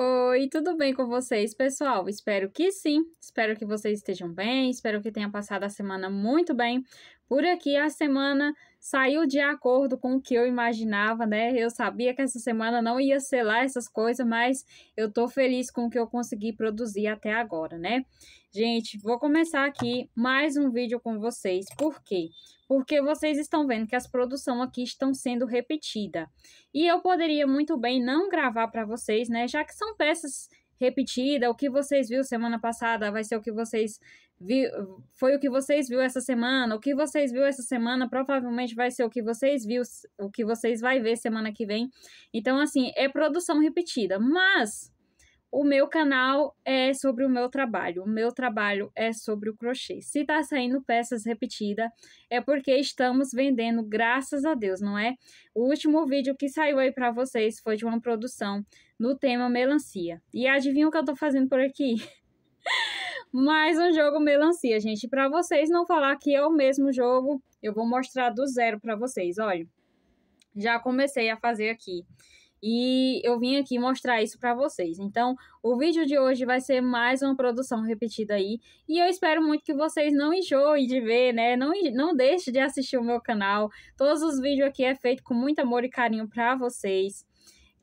Oi, tudo bem com vocês, pessoal? Espero que sim. Espero que vocês estejam bem. Espero que tenha passado a semana muito bem. Por aqui a semana saiu de acordo com o que eu imaginava, né? Eu sabia que essa semana não ia ser lá essas coisas, mas eu tô feliz com o que eu consegui produzir até agora, né? Gente, vou começar aqui mais um vídeo com vocês. Por quê? Porque vocês estão vendo que as produções aqui estão sendo repetidas. E eu poderia muito bem não gravar para vocês, né? Já que são peças repetida, o que vocês viu semana passada vai ser o que vocês viu, foi o que vocês viu essa semana, o que vocês viu essa semana provavelmente vai ser o que vocês viu, o que vocês vai ver semana que vem. Então assim, é produção repetida, mas o meu canal é sobre o meu trabalho, o meu trabalho é sobre o crochê. Se tá saindo peças repetidas, é porque estamos vendendo, graças a Deus, não é? O último vídeo que saiu aí para vocês foi de uma produção no tema melancia. E adivinha o que eu tô fazendo por aqui? Mais um jogo melancia, gente. Para vocês não falar que é o mesmo jogo, eu vou mostrar do zero para vocês, olha. Já comecei a fazer aqui e eu vim aqui mostrar isso para vocês. Então, o vídeo de hoje vai ser mais uma produção repetida aí, e eu espero muito que vocês não enjoem de ver, né? Não, não deixe de assistir o meu canal. Todos os vídeos aqui é feito com muito amor e carinho para vocês.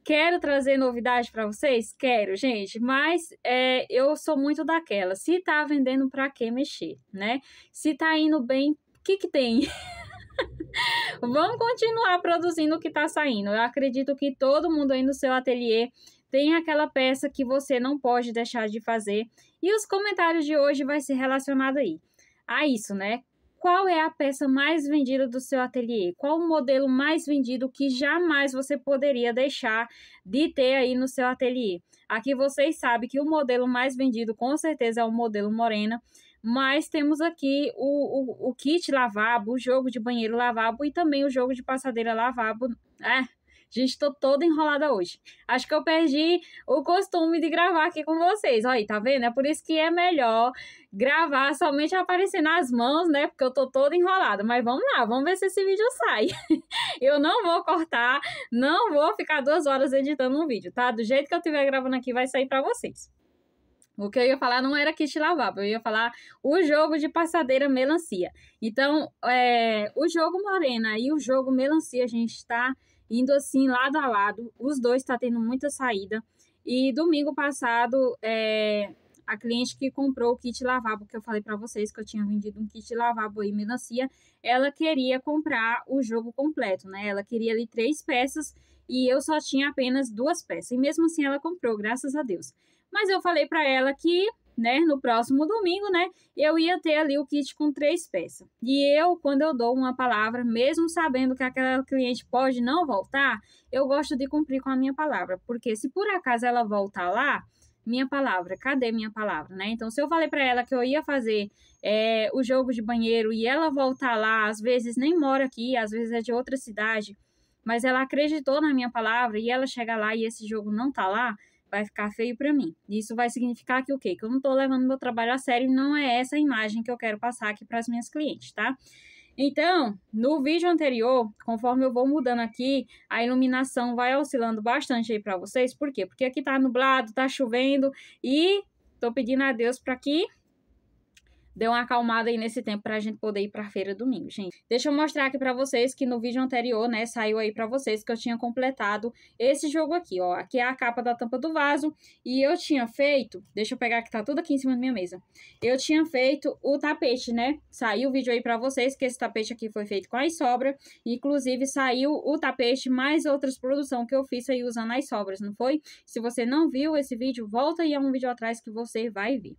Quero trazer novidade para vocês? Quero, gente, mas é, eu sou muito daquela. Se tá vendendo, para que mexer, né? Se tá indo bem, o que que tem? Vamos continuar produzindo o que está saindo. Eu acredito que todo mundo aí no seu ateliê tem aquela peça que você não pode deixar de fazer. E os comentários de hoje vai ser relacionado aí a isso, né? Qual é a peça mais vendida do seu ateliê? Qual o modelo mais vendido que jamais você poderia deixar de ter aí no seu ateliê? Aqui vocês sabem que o modelo mais vendido com certeza é o modelo morena mas temos aqui o, o, o kit lavabo, o jogo de banheiro lavabo e também o jogo de passadeira lavabo. É, gente, tô toda enrolada hoje. Acho que eu perdi o costume de gravar aqui com vocês. Olha, tá vendo? É por isso que é melhor gravar somente aparecendo as mãos, né? Porque eu tô toda enrolada. Mas vamos lá, vamos ver se esse vídeo sai. eu não vou cortar, não vou ficar duas horas editando um vídeo, tá? Do jeito que eu estiver gravando aqui, vai sair para vocês. O que eu ia falar não era kit lavável, eu ia falar o jogo de passadeira melancia. Então, é, o jogo morena e o jogo melancia, a gente está indo assim lado a lado. Os dois estão tá tendo muita saída. E domingo passado, é, a cliente que comprou o kit lavabo, que eu falei para vocês que eu tinha vendido um kit lavabo e melancia, ela queria comprar o jogo completo, né? Ela queria ali três peças e eu só tinha apenas duas peças. E mesmo assim ela comprou, graças a Deus. Mas eu falei para ela que né, no próximo domingo, né, eu ia ter ali o kit com três peças. E eu, quando eu dou uma palavra, mesmo sabendo que aquela cliente pode não voltar, eu gosto de cumprir com a minha palavra, porque se por acaso ela voltar lá, minha palavra, cadê minha palavra, né? Então, se eu falei para ela que eu ia fazer é, o jogo de banheiro e ela voltar lá, às vezes nem mora aqui, às vezes é de outra cidade, mas ela acreditou na minha palavra e ela chega lá e esse jogo não tá lá, vai ficar feio para mim. Isso vai significar que o quê? Que eu não tô levando meu trabalho a sério, não é essa a imagem que eu quero passar aqui para as minhas clientes, tá? Então, no vídeo anterior, conforme eu vou mudando aqui, a iluminação vai oscilando bastante aí para vocês. Por quê? Porque aqui tá nublado, tá chovendo e tô pedindo a Deus para que deu uma acalmada aí nesse tempo pra gente poder ir pra feira domingo, gente. Deixa eu mostrar aqui pra vocês que no vídeo anterior, né, saiu aí pra vocês que eu tinha completado esse jogo aqui, ó. Aqui é a capa da tampa do vaso e eu tinha feito, deixa eu pegar que tá tudo aqui em cima da minha mesa. Eu tinha feito o tapete, né? Saiu o vídeo aí pra vocês que esse tapete aqui foi feito com as sobras, inclusive saiu o tapete mais outras produção que eu fiz aí usando as sobras, não foi? Se você não viu esse vídeo, volta aí a um vídeo atrás que você vai ver.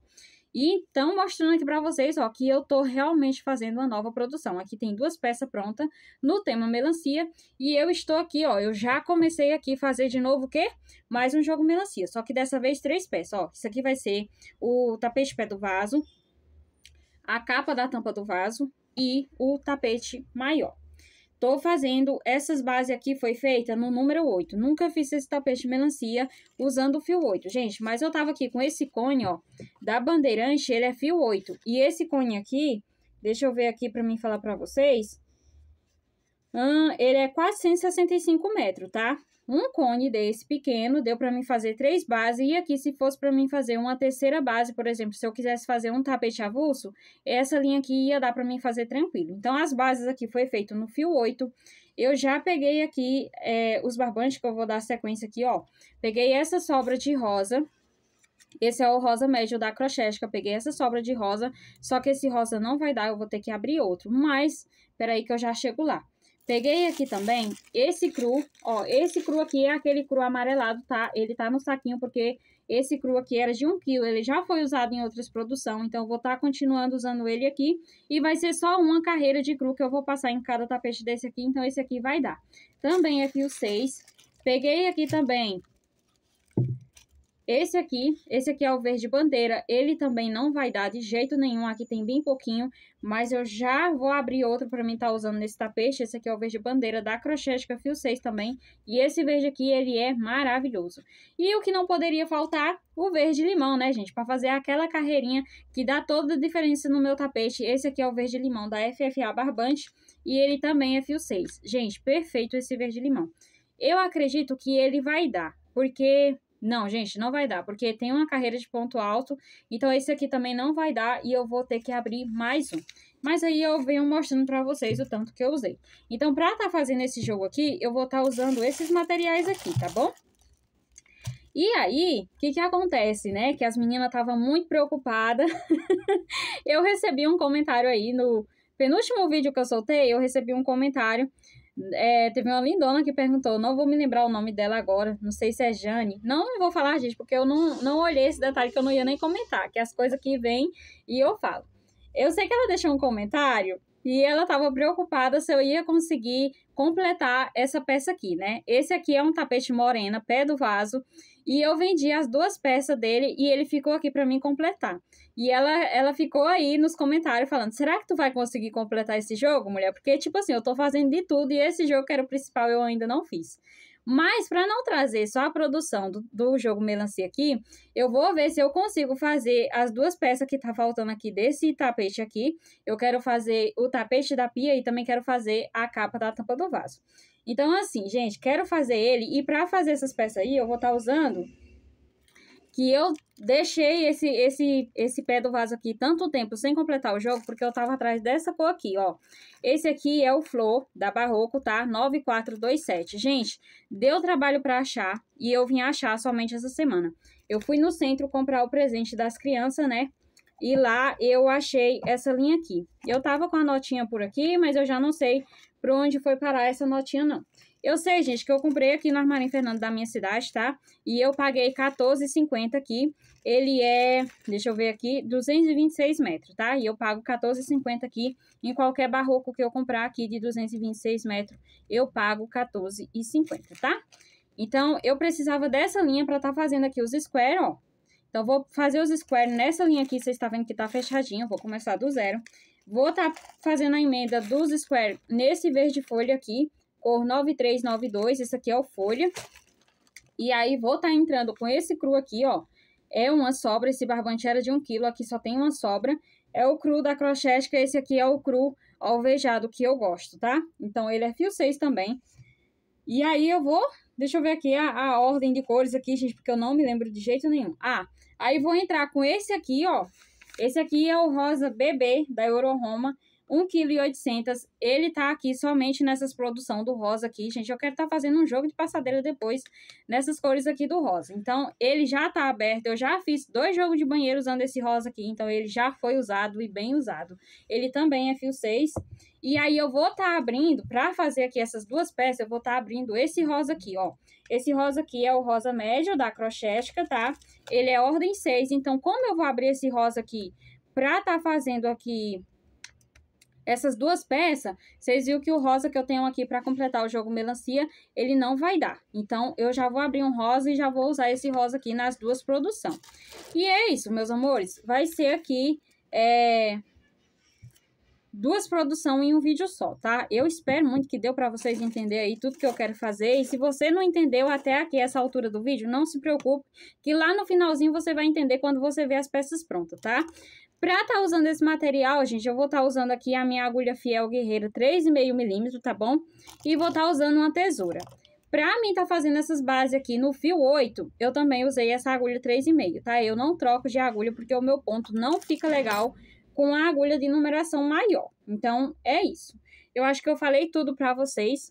E então, mostrando aqui para vocês, ó, que eu tô realmente fazendo uma nova produção. Aqui tem duas peças prontas no tema melancia. E eu estou aqui, ó, eu já comecei aqui a fazer de novo o quê? Mais um jogo melancia. Só que dessa vez três peças, ó. Isso aqui vai ser o tapete pé do vaso, a capa da tampa do vaso e o tapete maior. Tô fazendo, essas bases aqui foi feita no número 8. Nunca fiz esse tapete melancia usando o fio 8. Gente, mas eu tava aqui com esse cone, ó, da bandeirante, ele é fio 8. E esse cone aqui, deixa eu ver aqui pra mim falar pra vocês. Hum, ele é 465 metros, tá? Um cone desse pequeno deu para mim fazer três bases, e aqui se fosse para mim fazer uma terceira base, por exemplo, se eu quisesse fazer um tapete avulso, essa linha aqui ia dar para mim fazer tranquilo. Então, as bases aqui foi feito no fio 8, eu já peguei aqui é, os barbantes que eu vou dar sequência aqui, ó. Peguei essa sobra de rosa, esse é o rosa médio da crochética. peguei essa sobra de rosa, só que esse rosa não vai dar, eu vou ter que abrir outro. Mas, peraí que eu já chego lá. Peguei aqui também esse cru, ó, esse cru aqui é aquele cru amarelado, tá? Ele tá no saquinho porque esse cru aqui era de 1 kg, ele já foi usado em outras produções, então vou estar tá continuando usando ele aqui. E vai ser só uma carreira de cru que eu vou passar em cada tapete desse aqui, então esse aqui vai dar. Também aqui o 6. Peguei aqui também esse aqui, esse aqui é o verde bandeira, ele também não vai dar de jeito nenhum, aqui tem bem pouquinho, mas eu já vou abrir outro para mim estar tá usando nesse tapete, esse aqui é o verde bandeira da Crochêtica Fio 6 também, e esse verde aqui, ele é maravilhoso. E o que não poderia faltar, o verde limão, né, gente, para fazer aquela carreirinha que dá toda a diferença no meu tapete, esse aqui é o verde limão da FFA Barbante, e ele também é fio 6. Gente, perfeito esse verde limão. Eu acredito que ele vai dar, porque não, gente, não vai dar, porque tem uma carreira de ponto alto, então esse aqui também não vai dar e eu vou ter que abrir mais um. Mas aí eu venho mostrando pra vocês o tanto que eu usei. Então, pra tá fazendo esse jogo aqui, eu vou estar tá usando esses materiais aqui, tá bom? E aí, o que que acontece, né? Que as meninas estavam muito preocupadas. eu recebi um comentário aí no penúltimo vídeo que eu soltei, eu recebi um comentário é, teve uma lindona que perguntou, não vou me lembrar o nome dela agora, não sei se é Jane. Não vou falar, gente, porque eu não, não olhei esse detalhe que eu não ia nem comentar, que as coisas que vêm e eu falo. Eu sei que ela deixou um comentário e ela estava preocupada se eu ia conseguir completar essa peça aqui, né? Esse aqui é um tapete morena, pé do vaso, e eu vendi as duas peças dele e ele ficou aqui para mim completar. E ela, ela ficou aí nos comentários falando: será que tu vai conseguir completar esse jogo, mulher? Porque, tipo assim, eu tô fazendo de tudo e esse jogo que era o principal eu ainda não fiz. Mas, para não trazer só a produção do, do jogo melancia aqui, eu vou ver se eu consigo fazer as duas peças que tá faltando aqui desse tapete aqui. Eu quero fazer o tapete da pia e também quero fazer a capa da tampa do vaso. Então, assim, gente, quero fazer ele. E para fazer essas peças aí, eu vou estar tá usando que eu deixei esse, esse, esse pé do vaso aqui tanto tempo sem completar o jogo, porque eu tava atrás dessa cor aqui, ó. Esse aqui é o Flor, da Barroco, tá? 9427. Gente, deu trabalho pra achar, e eu vim achar somente essa semana. Eu fui no centro comprar o presente das crianças, né? E lá eu achei essa linha aqui. Eu tava com a notinha por aqui, mas eu já não sei para onde foi parar essa notinha, não. Eu sei, gente, que eu comprei aqui no Armarinho Fernando da minha cidade, tá? E eu paguei R$14,50 aqui. Ele é, deixa eu ver aqui, 226 metros, tá? E eu pago R$14,50 aqui. Em qualquer barroco que eu comprar aqui de 226 metros, eu pago R$14,50, tá? Então, eu precisava dessa linha para estar tá fazendo aqui os square, ó. Então, vou fazer os square nessa linha aqui, vocês estão tá vendo que tá fechadinho, eu vou começar do zero. Vou estar tá fazendo a emenda dos square nesse verde folha aqui, cor 9392, esse aqui é o folha. E aí, vou estar tá entrando com esse cru aqui, ó. É uma sobra, esse barbante era de 1 um quilo, aqui só tem uma sobra. É o cru da crochética, esse aqui é o cru alvejado que eu gosto, tá? Então, ele é fio 6 também. E aí, eu vou... Deixa eu ver aqui a, a ordem de cores aqui, gente, porque eu não me lembro de jeito nenhum. Ah, aí vou entrar com esse aqui, ó, esse aqui é o rosa bebê da Euroroma, 1,8kg, Ele tá aqui somente nessas produção do rosa aqui, gente. Eu quero estar tá fazendo um jogo de passadeira depois nessas cores aqui do rosa. Então, ele já tá aberto. Eu já fiz dois jogos de banheiro usando esse rosa aqui. Então, ele já foi usado e bem usado. Ele também é fio 6. E aí, eu vou estar tá abrindo, pra fazer aqui essas duas peças, eu vou estar tá abrindo esse rosa aqui, ó. Esse rosa aqui é o rosa médio da Crochética, tá? Ele é ordem 6. Então, como eu vou abrir esse rosa aqui pra tá fazendo aqui essas duas peças, vocês viram que o rosa que eu tenho aqui para completar o jogo melancia, ele não vai dar. Então, eu já vou abrir um rosa e já vou usar esse rosa aqui nas duas produções. E é isso, meus amores. Vai ser aqui é, duas produções em um vídeo só, tá? Eu espero muito que deu para vocês entender aí tudo que eu quero fazer. E se você não entendeu até aqui essa altura do vídeo, não se preocupe, que lá no finalzinho você vai entender quando você ver as peças prontas, tá? Pra estar tá usando esse material, gente, eu vou estar tá usando aqui a minha agulha Fiel Guerreiro 3,5 milímetro, tá bom? E vou estar tá usando uma tesoura. Pra mim tá fazendo essas bases aqui no fio 8, eu também usei essa agulha 3,5, tá? Eu não troco de agulha porque o meu ponto não fica legal com a agulha de numeração maior. Então, é isso. Eu acho que eu falei tudo para vocês.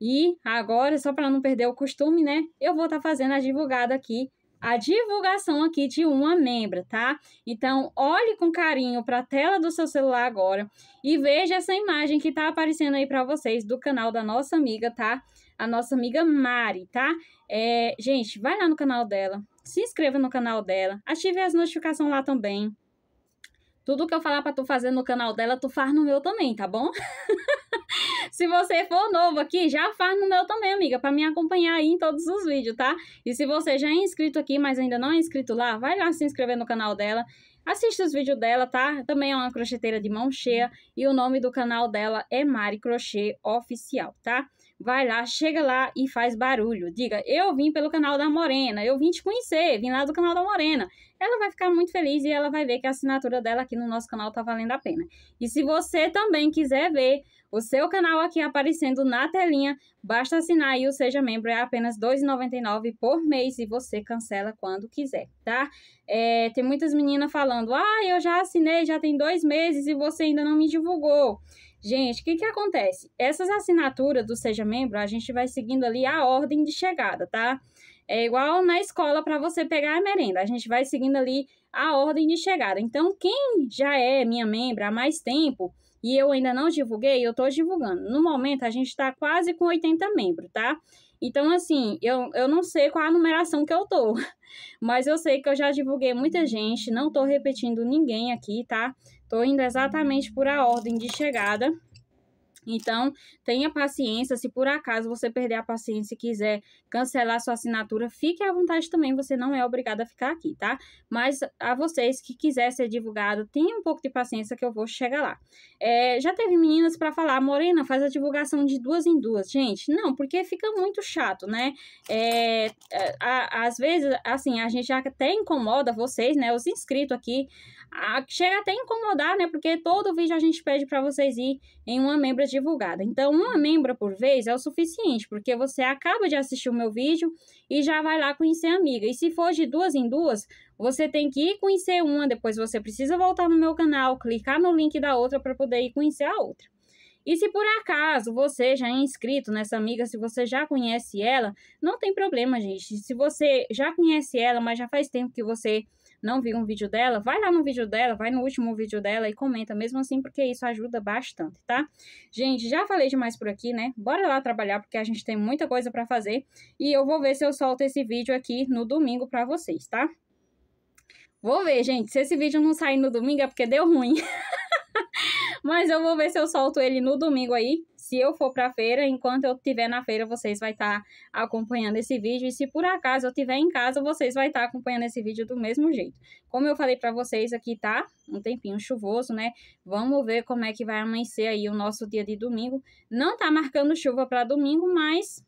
E agora, só para não perder o costume, né? Eu vou estar tá fazendo a divulgada aqui, a divulgação aqui de uma membra, tá? Então, olhe com carinho para a tela do seu celular agora e veja essa imagem que tá aparecendo aí para vocês do canal da nossa amiga, tá? A nossa amiga Mari, tá? É, gente, vai lá no canal dela, se inscreva no canal dela, ative as notificações lá também. Tudo que eu falar para tu fazer no canal dela, tu faz no meu também, tá bom? Se você for novo aqui, já faz no meu também, amiga, para me acompanhar aí em todos os vídeos, tá? E se você já é inscrito aqui, mas ainda não é inscrito lá, vai lá se inscrever no canal dela. Assista os vídeos dela, tá? Também é uma crocheteira de mão cheia e o nome do canal dela é Mari Crochê Oficial, tá? vai lá, chega lá e faz barulho. Diga, eu vim pelo canal da Morena, eu vim te conhecer, vim lá do canal da Morena. Ela vai ficar muito feliz e ela vai ver que a assinatura dela aqui no nosso canal tá valendo a pena. E se você também quiser ver o seu canal aqui aparecendo na telinha, basta assinar e o Seja Membro é apenas R$ 2,99 por mês e você cancela quando quiser, tá? É, tem muitas meninas falando, ah, eu já assinei, já tem dois meses e você ainda não me divulgou. Gente, o que, que acontece? Essas assinaturas do Seja Membro, a gente vai seguindo ali a ordem de chegada, tá? É igual na escola para você pegar a merenda. A gente vai seguindo ali a ordem de chegada. Então, quem já é minha membro há mais tempo e eu ainda não divulguei, eu estou divulgando. No momento, a gente está quase com 80 membros, tá? Então, assim, eu, eu não sei qual a numeração que eu tô, mas eu sei que eu já divulguei muita gente, não tô repetindo ninguém aqui, tá? Tô indo exatamente por a ordem de chegada então, tenha paciência. Se por acaso você perder a paciência e quiser cancelar sua assinatura, fique à vontade também. Você não é obrigado a ficar aqui, tá? Mas a vocês que quiser ser divulgado, tenha um pouco de paciência que eu vou chegar lá. É, já teve meninas para falar, Morena, faz a divulgação de duas em duas. Gente, não, porque fica muito chato, né? É, a, é, a, às vezes, assim, a gente até incomoda vocês, né? Os inscritos aqui. A, chega até incomodar, né? Porque todo vídeo a gente pede para vocês ir em uma membra de divulgada. Então, uma membra por vez é o suficiente, porque você acaba de assistir o meu vídeo e já vai lá conhecer a amiga. E se for de duas em duas, você tem que ir conhecer uma, depois você precisa voltar no meu canal, clicar no link da outra para poder ir conhecer a outra. E se por acaso você já é inscrito nessa amiga, se você já conhece ela, não tem problema, gente. Se você já conhece ela, mas já faz tempo que você não viu um vídeo dela, vai lá no vídeo dela, vai no último vídeo dela e comenta mesmo assim, porque isso ajuda bastante, tá? Gente, já falei demais por aqui, né? Bora lá trabalhar, porque a gente tem muita coisa para fazer e eu vou ver se eu solto esse vídeo aqui no domingo para vocês, tá? Vou ver, gente, se esse vídeo não sair no domingo é porque deu ruim. Mas eu vou ver se eu solto ele no domingo aí se eu for para a feira, enquanto eu estiver na feira, vocês vai estar tá acompanhando esse vídeo. E se por acaso eu estiver em casa, vocês vai estar tá acompanhando esse vídeo do mesmo jeito. Como eu falei para vocês, aqui tá um tempinho chuvoso, né? Vamos ver como é que vai amanhecer aí o nosso dia de domingo. Não tá marcando chuva para domingo, mas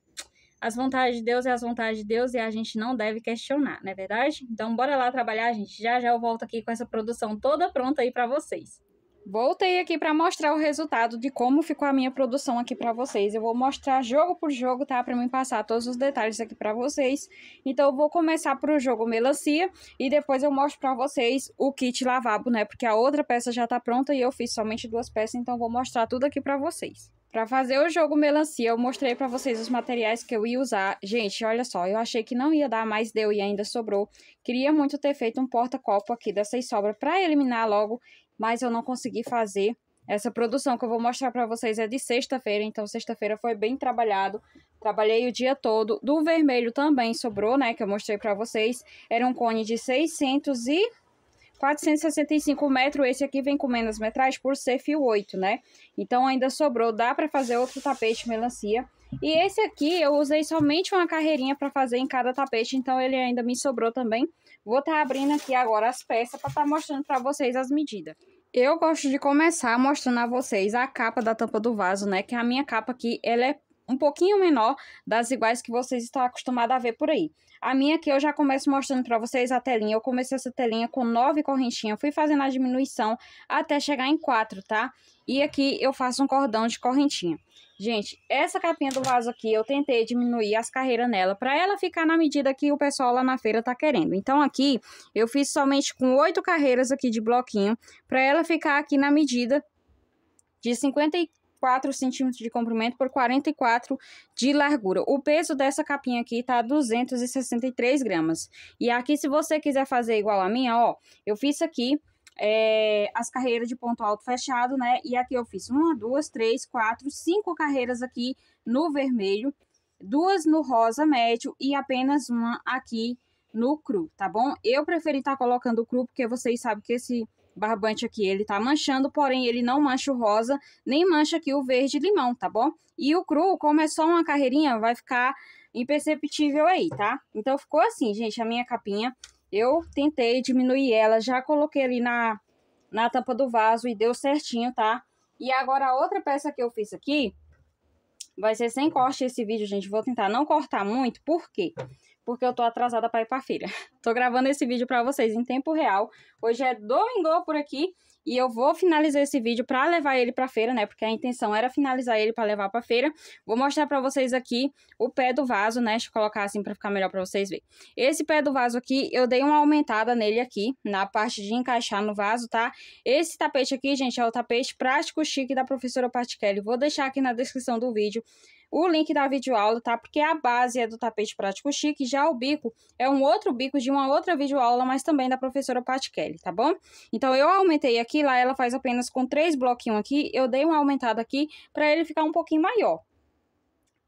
as vontades de Deus é as vontades de Deus e a gente não deve questionar, não é verdade? Então bora lá trabalhar, gente. Já já eu volto aqui com essa produção toda pronta aí para vocês. Voltei aqui para mostrar o resultado de como ficou a minha produção aqui para vocês. Eu vou mostrar jogo por jogo, tá? Para mim passar todos os detalhes aqui para vocês. Então eu vou começar pro jogo melancia e depois eu mostro para vocês o kit lavabo, né? Porque a outra peça já tá pronta e eu fiz somente duas peças, então eu vou mostrar tudo aqui para vocês. Para fazer o jogo melancia, eu mostrei para vocês os materiais que eu ia usar. Gente, olha só, eu achei que não ia dar, mais deu e ainda sobrou. Queria muito ter feito um porta-copo aqui dessas sobras para eliminar logo mas eu não consegui fazer essa produção que eu vou mostrar para vocês é de sexta-feira, então sexta-feira foi bem trabalhado. Trabalhei o dia todo. Do vermelho também sobrou, né, que eu mostrei para vocês. Era um cone de 600 e 465 metros. Esse aqui vem com menos metragem por ser fio 8, né? Então ainda sobrou, dá para fazer outro tapete melancia. E esse aqui eu usei somente uma carreirinha para fazer em cada tapete, então ele ainda me sobrou também. Vou estar tá abrindo aqui agora as peças para estar tá mostrando para vocês as medidas. Eu gosto de começar mostrando a vocês a capa da tampa do vaso, né? Que a minha capa aqui, ela é um pouquinho menor das iguais que vocês estão acostumados a ver por aí. A minha aqui eu já começo mostrando para vocês a telinha. Eu comecei essa telinha com nove correntinhas, fui fazendo a diminuição até chegar em quatro, tá? E aqui eu faço um cordão de correntinha. Gente, essa capinha do vaso aqui, eu tentei diminuir as carreiras nela, para ela ficar na medida que o pessoal lá na feira tá querendo. Então, aqui, eu fiz somente com oito carreiras aqui de bloquinho, para ela ficar aqui na medida de 50, 4 centímetros de comprimento por 44 de largura. O peso dessa capinha aqui tá 263 gramas. E aqui, se você quiser fazer igual a minha, ó, eu fiz aqui é, as carreiras de ponto alto fechado, né? E aqui eu fiz uma, duas, três, quatro, cinco carreiras aqui no vermelho, duas no rosa médio e apenas uma aqui no cru, tá bom? Eu preferi estar tá colocando o cru porque vocês sabem que esse barbante aqui, ele tá manchando, porém ele não mancha o rosa, nem mancha aqui o verde limão, tá bom? E o cru, como é só uma carreirinha, vai ficar imperceptível aí, tá? Então ficou assim, gente, a minha capinha. Eu tentei diminuir ela, já coloquei ali na, na tampa do vaso e deu certinho, tá? E agora a outra peça que eu fiz aqui, vai ser sem corte esse vídeo, gente. Vou tentar não cortar muito, por quê? Porque porque eu tô atrasada para ir para feira. Tô gravando esse vídeo para vocês em tempo real. Hoje é domingo por aqui e eu vou finalizar esse vídeo para levar ele para feira, né? Porque a intenção era finalizar ele para levar para feira. Vou mostrar para vocês aqui o pé do vaso, né? Deixa eu colocar assim para ficar melhor para vocês verem. Esse pé do vaso aqui, eu dei uma aumentada nele aqui, na parte de encaixar no vaso, tá? Esse tapete aqui, gente, é o tapete prático chique da professora Patikelli. Vou deixar aqui na descrição do vídeo o link da videoaula, tá? Porque a base é do tapete prático chique, já o bico é um outro bico de uma outra videoaula, mas também da professora Pat Kelly, tá bom? Então eu aumentei aqui, lá ela faz apenas com três bloquinhos aqui, eu dei uma aumentada aqui para ele ficar um pouquinho maior.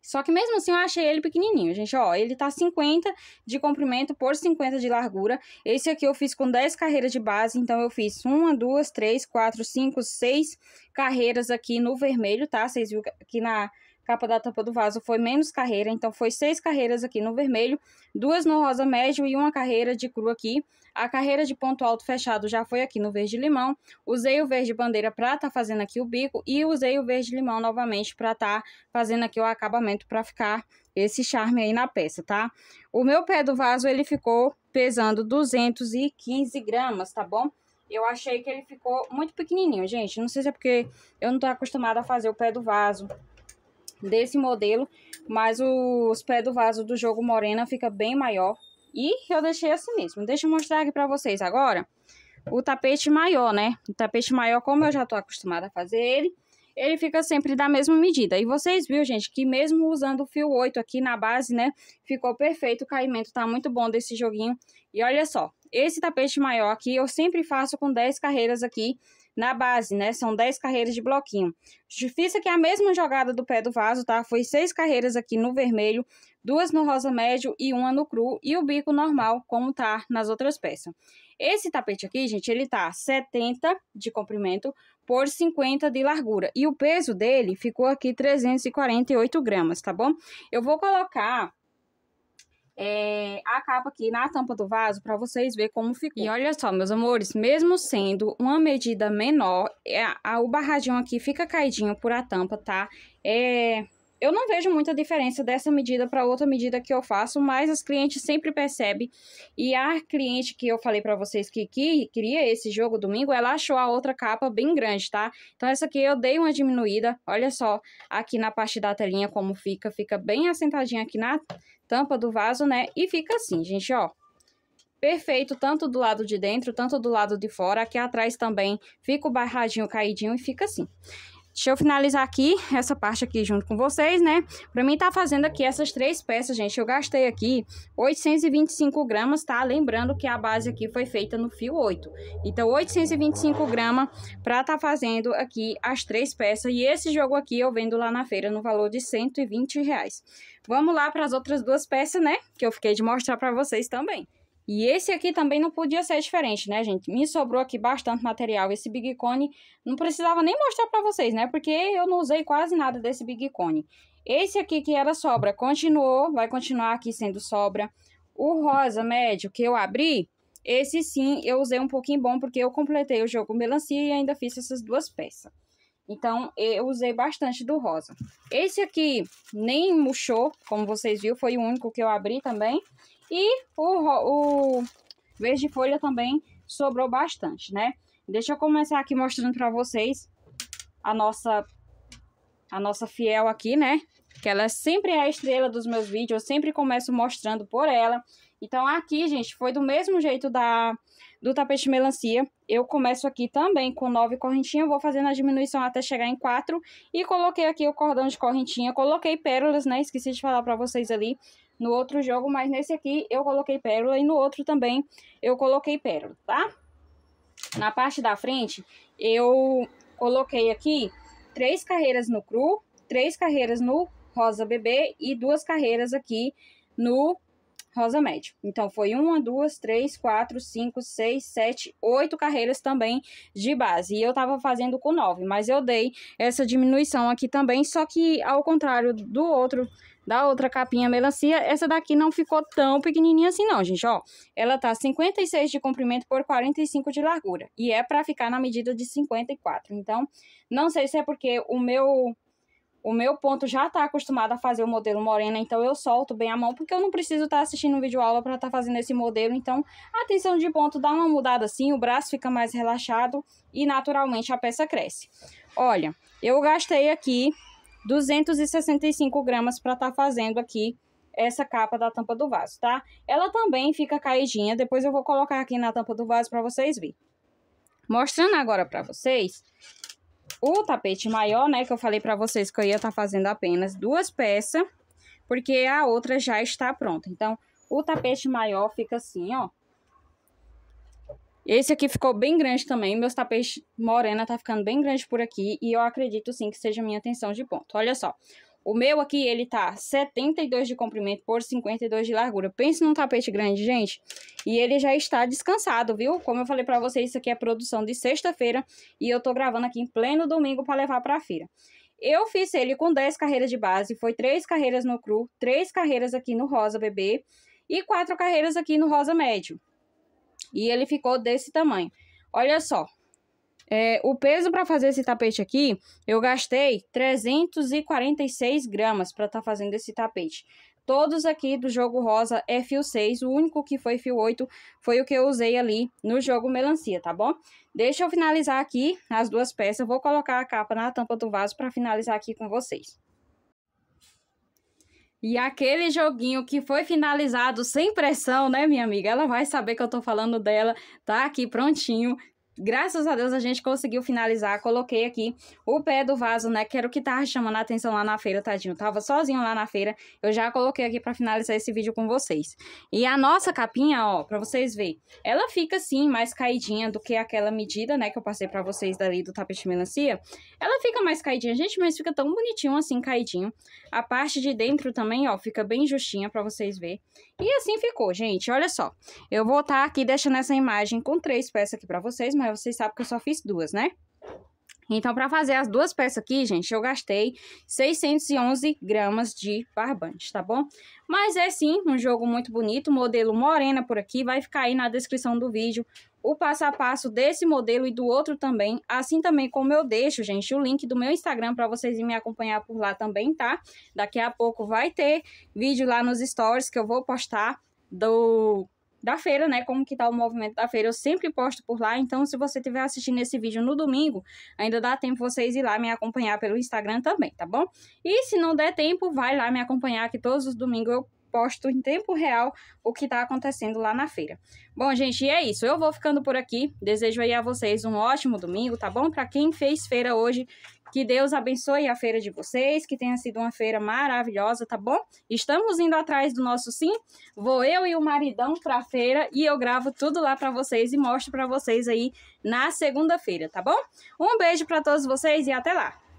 Só que mesmo assim eu achei ele pequenininho, gente, ó, ele tá 50 de comprimento por 50 de largura. Esse aqui eu fiz com 10 carreiras de base, então eu fiz 1, 2, 3, 4, 5, 6 carreiras aqui no vermelho, tá? Vocês viram que aqui na capa da tampa do vaso foi menos carreira, então foi seis carreiras aqui no vermelho, duas no rosa médio e uma carreira de cru aqui. A carreira de ponto alto fechado já foi aqui no verde limão. Usei o verde bandeira para tá fazendo aqui o bico e usei o verde limão novamente para tá fazendo aqui o acabamento para ficar esse charme aí na peça, tá? O meu pé do vaso ele ficou pesando 215 gramas, tá bom? Eu achei que ele ficou muito pequenininho, gente. Não sei se é porque eu não tô acostumada a fazer o pé do vaso desse modelo, mas os pés do vaso do jogo morena fica bem maior. E eu deixei assim mesmo. Deixa eu mostrar aqui pra vocês agora o tapete maior, né? O tapete maior, como eu já tô acostumada a fazer ele, ele fica sempre da mesma medida. E vocês viram, gente, que mesmo usando o fio 8 aqui na base, né? Ficou perfeito, o caimento tá muito bom desse joguinho. E olha só, esse tapete maior aqui eu sempre faço com 10 carreiras aqui na base, né? São 10 carreiras de bloquinho. Justifica que a mesma jogada do pé do vaso, tá? Foi seis carreiras aqui no vermelho, duas no rosa médio e uma no cru, e o bico normal, como tá nas outras peças. Esse tapete aqui, gente, ele tá 70 de comprimento por 50 de largura, e o peso dele ficou aqui 348 gramas, tá bom? Eu vou colocar é, a capa aqui na tampa do vaso para vocês ver como ficou. E olha só, meus amores, mesmo sendo uma medida menor, é, a, o barradinho aqui fica caidinho por a tampa, tá? É, eu não vejo muita diferença dessa medida para outra medida que eu faço, mas as clientes sempre percebem. E a cliente que eu falei para vocês que, que queria esse jogo domingo, ela achou a outra capa bem grande, tá? Então essa aqui eu dei uma diminuída, olha só, aqui na parte da telinha como fica, fica bem assentadinha aqui na tampa do vaso, né? E fica assim, gente, ó perfeito, tanto do lado de dentro, tanto do lado de fora. Aqui atrás também fica o barradinho caidinho e fica assim. Deixa eu finalizar aqui essa parte aqui junto com vocês, né? Pra mim tá fazendo aqui essas três peças, gente. Eu gastei aqui 825 gramas, tá? Lembrando que a base aqui foi feita no fio 8. Então, 825 gramas pra tá fazendo aqui as três peças. E esse jogo aqui eu vendo lá na feira no valor de 120 reais. Vamos lá para as outras duas peças, né? Que eu fiquei de mostrar pra vocês também. E esse aqui também não podia ser diferente, né, gente? Me sobrou aqui bastante material. Esse Big Cone não precisava nem mostrar pra vocês, né? Porque eu não usei quase nada desse Big Cone. Esse aqui que era sobra continuou, vai continuar aqui sendo sobra. O rosa médio que eu abri, esse sim eu usei um pouquinho bom, porque eu completei o jogo melancia e ainda fiz essas duas peças. Então, eu usei bastante do rosa. Esse aqui nem murchou, como vocês viram, foi o único que eu abri também. E o, o verde folha também sobrou bastante, né? Deixa eu começar aqui mostrando pra vocês a nossa, a nossa fiel aqui, né? Que ela sempre é a estrela dos meus vídeos, eu sempre começo mostrando por ela. Então aqui, gente, foi do mesmo jeito da, do tapete melancia. Eu começo aqui também com nove correntinhas, vou fazendo a diminuição até chegar em quatro. E coloquei aqui o cordão de correntinha, coloquei pérolas, né? Esqueci de falar pra vocês ali no outro jogo, mas nesse aqui eu coloquei pérola e no outro também eu coloquei pérola, tá? Na parte da frente, eu coloquei aqui três carreiras no cru, três carreiras no rosa bebê e duas carreiras aqui no rosa médio. Então, foi uma, duas, três, quatro, cinco, seis, sete, oito carreiras também de base. E eu tava fazendo com nove, mas eu dei essa diminuição aqui também, só que ao contrário do outro da outra capinha melancia, essa daqui não ficou tão pequenininha assim não, gente, ó. Ela tá 56 de comprimento por 45 de largura, e é para ficar na medida de 54. Então, não sei se é porque o meu o meu ponto já tá acostumado a fazer o modelo morena, então eu solto bem a mão, porque eu não preciso estar tá assistindo um vídeo aula para estar tá fazendo esse modelo. Então, a tensão de ponto dá uma mudada assim, o braço fica mais relaxado e naturalmente a peça cresce. Olha, eu gastei aqui 265 gramas para estar tá fazendo aqui essa capa da tampa do vaso, tá? Ela também fica caidinha, depois eu vou colocar aqui na tampa do vaso para vocês verem. Mostrando agora para vocês o tapete maior, né, que eu falei para vocês que eu ia estar tá fazendo apenas duas peças, porque a outra já está pronta. Então, o tapete maior fica assim, ó, esse aqui ficou bem grande também. Meus tapetes morena tá ficando bem grande por aqui. E eu acredito, sim, que seja minha tensão de ponto. Olha só. O meu aqui, ele tá 72 de comprimento por 52 de largura. Pense num tapete grande, gente. E ele já está descansado, viu? Como eu falei pra vocês, isso aqui é produção de sexta-feira. E eu tô gravando aqui em pleno domingo pra levar pra feira. Eu fiz ele com 10 carreiras de base. Foi 3 carreiras no cru, 3 carreiras aqui no rosa bebê. E 4 carreiras aqui no rosa médio. E ele ficou desse tamanho. Olha só. É, o peso para fazer esse tapete aqui, eu gastei 346 gramas para estar tá fazendo esse tapete. Todos aqui do jogo rosa é fio 6, o único que foi fio 8 foi o que eu usei ali no jogo melancia, tá bom? Deixa eu finalizar aqui as duas peças, vou colocar a capa na tampa do vaso para finalizar aqui com vocês. E aquele joguinho que foi finalizado sem pressão, né, minha amiga? Ela vai saber que eu tô falando dela, tá aqui prontinho, graças a Deus a gente conseguiu finalizar. Coloquei aqui o pé do vaso, né? Que era o que tava chamando a atenção lá na feira, tadinho. Tava sozinho lá na feira. Eu já coloquei aqui para finalizar esse vídeo com vocês. E a nossa capinha, ó, para vocês verem, ela fica assim mais caidinha do que aquela medida, né, que eu passei para vocês dali do tapete melancia. Ela fica mais caidinha, gente, mas fica tão bonitinho assim caidinho. A parte de dentro também, ó, fica bem justinha para vocês verem. E assim ficou, gente. Olha só. Eu vou estar tá aqui deixando essa imagem com três peças aqui pra vocês, mas vocês sabem que eu só fiz duas, né? Então, para fazer as duas peças aqui, gente, eu gastei 611 gramas de barbante, tá bom? Mas é sim um jogo muito bonito, modelo morena por aqui, vai ficar aí na descrição do vídeo o passo a passo desse modelo e do outro também, assim também como eu deixo, gente, o link do meu Instagram para vocês me acompanhar por lá também, tá? Daqui a pouco vai ter vídeo lá nos stories que eu vou postar do da feira, né? Como que tá o movimento da feira? Eu sempre posto por lá, então se você estiver assistindo esse vídeo no domingo, ainda dá tempo vocês ir lá me acompanhar pelo Instagram também, tá bom? E se não der tempo, vai lá me acompanhar que todos os domingos eu posto em tempo real o que está acontecendo lá na feira. Bom, gente, e é isso. Eu vou ficando por aqui. Desejo aí a vocês um ótimo domingo, tá bom? Para quem fez feira hoje, que Deus abençoe a feira de vocês, que tenha sido uma feira maravilhosa, tá bom? Estamos indo atrás do nosso sim. Vou eu e o maridão para a feira e eu gravo tudo lá para vocês e mostro para vocês aí na segunda-feira, tá bom? Um beijo para todos vocês e até lá.